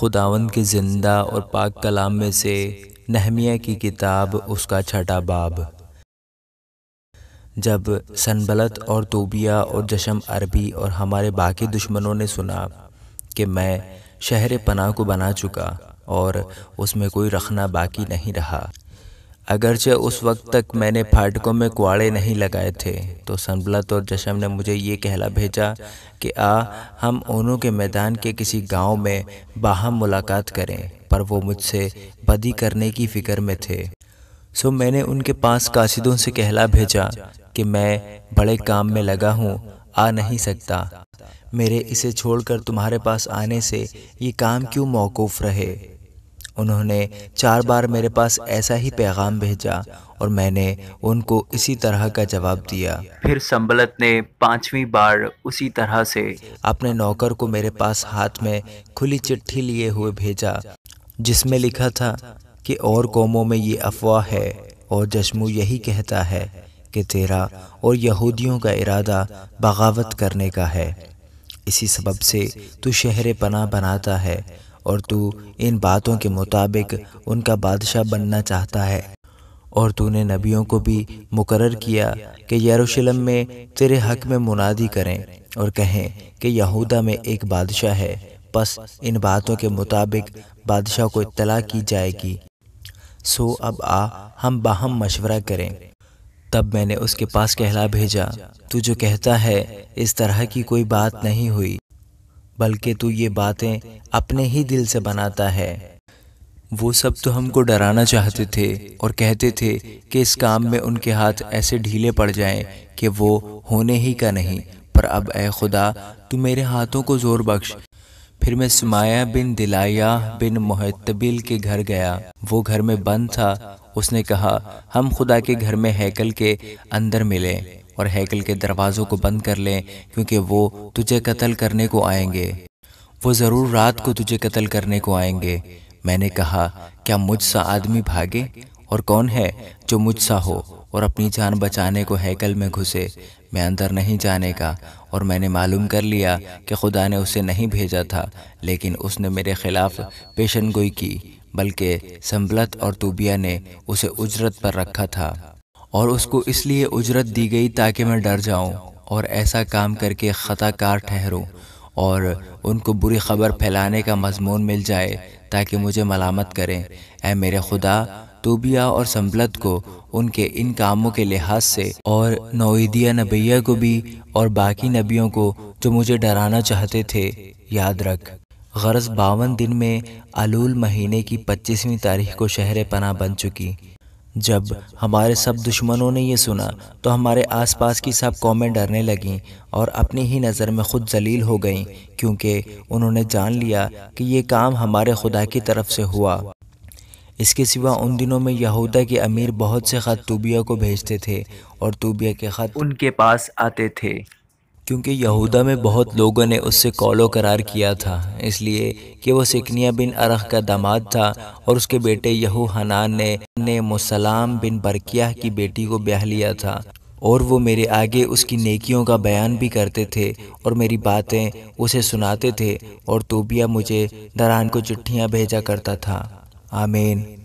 خداون کے زندہ اور پاک کلام میں سے نہمیہ کی کتاب اس کا چھٹا باب جب سنبلت اور توبیہ اور جشم عربی اور ہمارے باقی دشمنوں نے سنا کہ میں شہر پناہ کو بنا چکا اور اس میں کوئی رکھنا باقی نہیں رہا اگرچہ اس وقت تک میں نے پھاٹکوں میں کواڑے نہیں لگائے تھے تو سنبلت اور جشم نے مجھے یہ کہلا بھیجا کہ آ ہم اونوں کے میدان کے کسی گاؤں میں باہم ملاقات کریں پر وہ مجھ سے بدی کرنے کی فکر میں تھے سو میں نے ان کے پاس قاصدوں سے کہلا بھیجا کہ میں بڑے کام میں لگا ہوں آ نہیں سکتا میرے اسے چھوڑ کر تمہارے پاس آنے سے یہ کام کیوں موقوف رہے انہوں نے چار بار میرے پاس ایسا ہی پیغام بھیجا اور میں نے ان کو اسی طرح کا جواب دیا پھر نے پانچویں بار اسی طرح سے اپنے نوکر کو میرے پاس ہاتھ میں کھلی چٹھی لیے ہوئے بھیجا جس میں لکھا تھا کہ اور قوموں میں یہ افواہ ہے اور جشمو یہی کہتا ہے کہ تیرا اور یہودیوں کا ارادہ بغاوت کرنے کا ہے اسی سبب سے تو شہر پناہ بناتا ہے اور تو ان باتوں کے مطابق ان کا بادشاہ بننا چاہتا ہے اور تو نے نبیوں کو بھی مقرر کیا کہ یروشلم میں تیرے حق میں منادی کریں اور کہیں کہ یہودہ میں ایک بادشاہ ہے پس ان باتوں کے مطابق بادشاہ کو اطلاع کی جائے گی سو اب آ ہم باہم مشورہ کریں تب میں نے اس کے پاس کہلا بھیجا تو جو کہتا ہے اس طرح کی کوئی بات نہیں ہوئی بلکہ تو یہ باتیں اپنے ہی دل سے بناتا ہے وہ سب تو ہم کو ڈرانا چاہتے تھے اور کہتے تھے کہ اس کام میں ان کے ہاتھ ایسے ڈھیلے پڑ جائیں کہ وہ ہونے ہی کا نہیں پر اب اے خدا تو میرے ہاتھوں کو زور بخش پھر میں سمایا بن دلایا بن محتبل کے گھر گیا وہ گھر میں بند تھا اس نے کہا ہم خدا کے گھر میں ہیکل کے اندر ملے اور ہیکل کے دروازوں کو بند کر لیں کیونکہ وہ تجھے قتل کرنے کو آئیں گے وہ ضرور رات کو تجھے قتل کرنے کو آئیں گے میں نے کہا کیا مجھ سا آدمی بھاگے اور کون ہے جو مجھ سا ہو اور اپنی جان بچانے کو ہیکل میں گھسے میں اندر نہیں جانے کا اور میں نے معلوم کر لیا کہ خدا نے اسے نہیں بھیجا تھا لیکن اس نے میرے خلاف پیشن گوئی کی بلکہ سمبلت اور توبیہ نے اسے اجرت پر رکھا تھا اور اس کو اس لیے اجرت دی گئی تاکہ میں ڈر جاؤں اور ایسا کام کر کے خطا کار ٹھہروں اور ان کو بری خبر پھیلانے کا مضمون مل جائے تاکہ مجھے ملامت کریں اے میرے خدا طوبیہ اور سمبلت کو ان کے ان کاموں کے لحاظ سے اور نوعیدیہ نبیہ کو بھی اور باقی نبیوں کو جو مجھے ڈرانا چاہتے تھے یاد رکھ غرض باون دن میں علول مہینے کی پچیسویں تاریخ کو شہر پناہ بن چکی جب ہمارے سب دشمنوں نے یہ سنا تو ہمارے آس پاس کی سب قومیں ڈرنے لگیں اور اپنی ہی نظر میں خود ذلیل ہو گئیں کیونکہ انہوں نے جان لیا کہ یہ کام ہمارے خدا کی طرف سے ہوا اس کے سوا ان دنوں میں یہودہ کے امیر بہت سے خط توبیہ کو بھیجتے تھے اور توبیہ کے خط ان کے پاس آتے تھے کیونکہ یہودا میں بہت لوگوں نے اس سے کولو قرار کیا تھا اس لیے کہ وہ سکنیا بن ارخ کا دماد تھا اور اس کے بیٹے یہو حنان نے نے مسلام بن برکیہ کی بیٹی کو بیاہ لیا تھا اور وہ میرے آگے اس کی نیکیوں کا بیان بھی کرتے تھے اور میری باتیں اسے سناتے تھے اور توبیہ مجھے دران کو چٹھیاں بھیجا کرتا تھا آمین